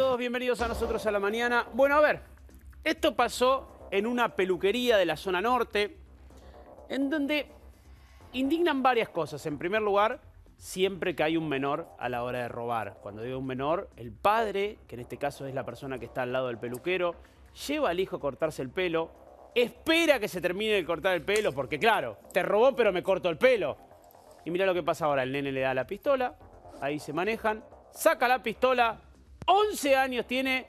todos? Bienvenidos a nosotros a la mañana. Bueno, a ver, esto pasó en una peluquería de la zona norte, en donde indignan varias cosas. En primer lugar, siempre que hay un menor a la hora de robar. Cuando digo un menor, el padre, que en este caso es la persona que está al lado del peluquero, lleva al hijo a cortarse el pelo, espera que se termine de cortar el pelo, porque claro, te robó pero me corto el pelo. Y mira lo que pasa ahora, el nene le da la pistola, ahí se manejan, saca la pistola, 11 años tiene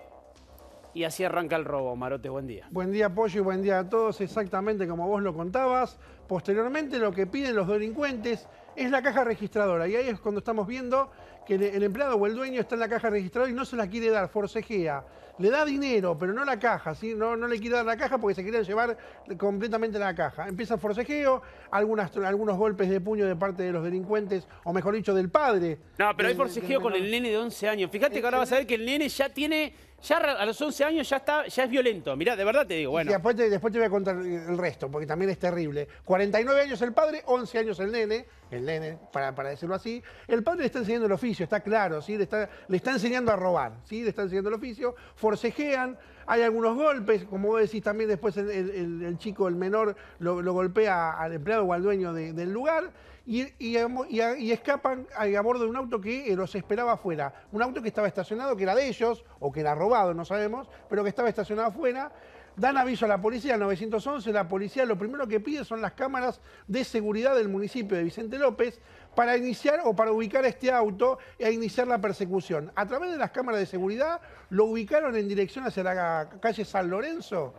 y así arranca el robo. Marote, buen día. Buen día, Pollo, y buen día a todos. Exactamente como vos lo contabas. Posteriormente, lo que piden los delincuentes es la caja registradora. Y ahí es cuando estamos viendo el empleado o el dueño está en la caja registradora y no se la quiere dar, forcejea. Le da dinero, pero no la caja, ¿sí? no, no le quiere dar la caja porque se quiere llevar completamente la caja. Empieza el forcejeo, algunas, algunos golpes de puño de parte de los delincuentes, o mejor dicho, del padre. No, pero hay forcejeo con el nene de 11 años. Fíjate que ahora vas a ver que el nene ya tiene ya a los 11 años ya está ya es violento. Mirá, de verdad te digo, bueno. Y después te, voy a contar el resto, porque también es terrible. 49 años el padre, 11 años el nene, el nene, para, para decirlo así. El padre le está enseñando el oficio está claro, ¿sí? le, está, le está enseñando a robar, ¿sí? le está enseñando el oficio, forcejean, hay algunos golpes, como vos decís también después el, chico, el menor, lo, golpea al empleado o al dueño del lugar y, y escapan a, bordo de un auto que eh, los esperaba afuera, un auto que estaba estacionado, que era de ellos o que era robado, no sabemos, pero que estaba estacionado afuera dan aviso a la policía, al 911, la policía lo primero que pide son las cámaras de seguridad del municipio de Vicente López para iniciar o para ubicar este auto e iniciar la persecución. A través de las cámaras de seguridad lo ubicaron en dirección hacia la calle San Lorenzo.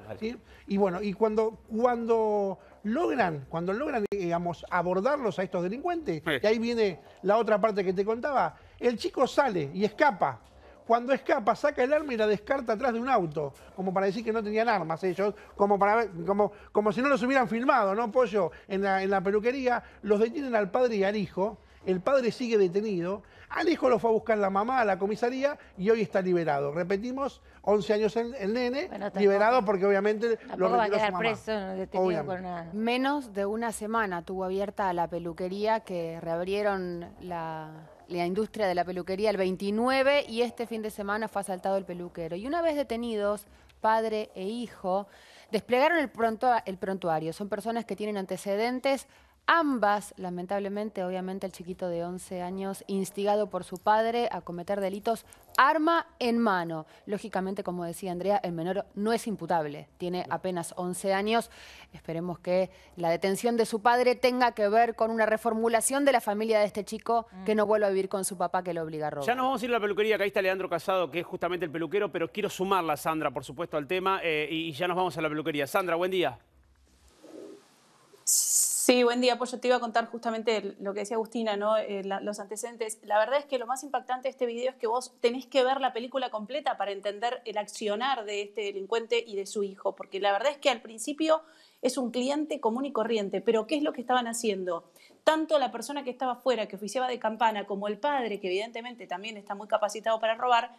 Y bueno, y cuando, cuando logran, cuando logran, digamos, abordarlos a estos delincuentes, y ahí viene la otra parte que te contaba, el chico sale y escapa cuando escapa, saca el arma y la descarta atrás de un auto, como para decir que no tenían armas ellos, como, para, como, como si no los hubieran filmado, ¿no, Pollo? En la, en la peluquería los detienen al padre y al hijo el padre sigue detenido, al hijo lo fue a buscar la mamá a la comisaría y hoy está liberado. Repetimos, 11 años el, nene, liberado porque obviamente lo retiró va a quedar preso, detenido por Menos de una semana tuvo abierta la peluquería que reabrieron la, industria de la peluquería el 29 y este fin de semana fue asaltado el peluquero. Y una vez detenidos, padre e hijo, desplegaron el, el prontuario. Son personas que tienen antecedentes Ambas, lamentablemente, obviamente el chiquito de 11 años, instigado por su padre a cometer delitos, arma en mano. Lógicamente, como decía Andrea, el menor no es imputable, tiene apenas 11 años. Esperemos que la detención de su padre tenga que ver con una reformulación de la familia de este chico mm. que no vuelva a vivir con su papá que lo obliga a robar. Ya nos vamos a ir a la peluquería, que está Leandro Casado, que es justamente el peluquero, pero quiero sumarla, Sandra, por supuesto, al tema, eh, y ya nos vamos a la peluquería. Sandra, buen día. Sí, buen día. Pues yo te iba a contar justamente lo que decía Agustina, ¿no? Eh, los antecedentes. La verdad es que lo más impactante de este video es que vos tenés que ver la película completa para entender el accionar de este delincuente y de su hijo, porque la verdad es que al principio es un cliente común y corriente, pero ¿qué es lo que estaban haciendo? Tanto la persona que estaba afuera, que oficiaba de campana, como el padre, que evidentemente también está muy capacitado para robar,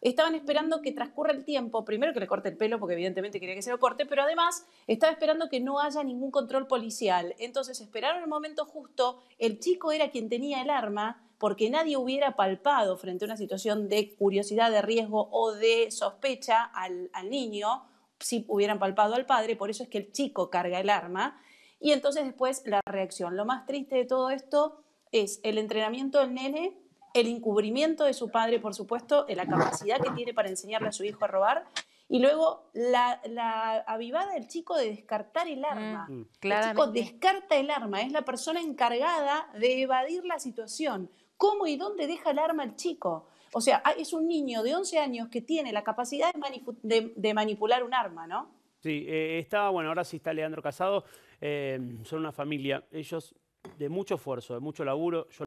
estaban esperando que transcurra el tiempo, primero que le corte el pelo, porque evidentemente quería que se lo corte, pero además estaba esperando que no haya ningún control policial. Entonces esperaron el momento justo, el chico era quien tenía el arma, porque nadie hubiera palpado frente a una situación de curiosidad, de riesgo o de sospecha al, al niño, si hubieran palpado al padre, por eso es que el chico carga el arma. Y entonces después la reacción. Lo más triste de todo esto es el entrenamiento del nene el encubrimiento de su padre, por supuesto, la capacidad que tiene para enseñarle a su hijo a robar, y luego la, avivada del chico de descartar el arma. Mm, el chico descarta el arma, es la persona encargada de evadir la situación. ¿Cómo y dónde deja el arma el chico? O sea, ah, es un niño de 11 años que tiene la capacidad de, manipular un arma, ¿no? Sí, eh, está, bueno, ahora sí está Leandro Casado, eh, son una familia, ellos de mucho esfuerzo, de mucho laburo. Yo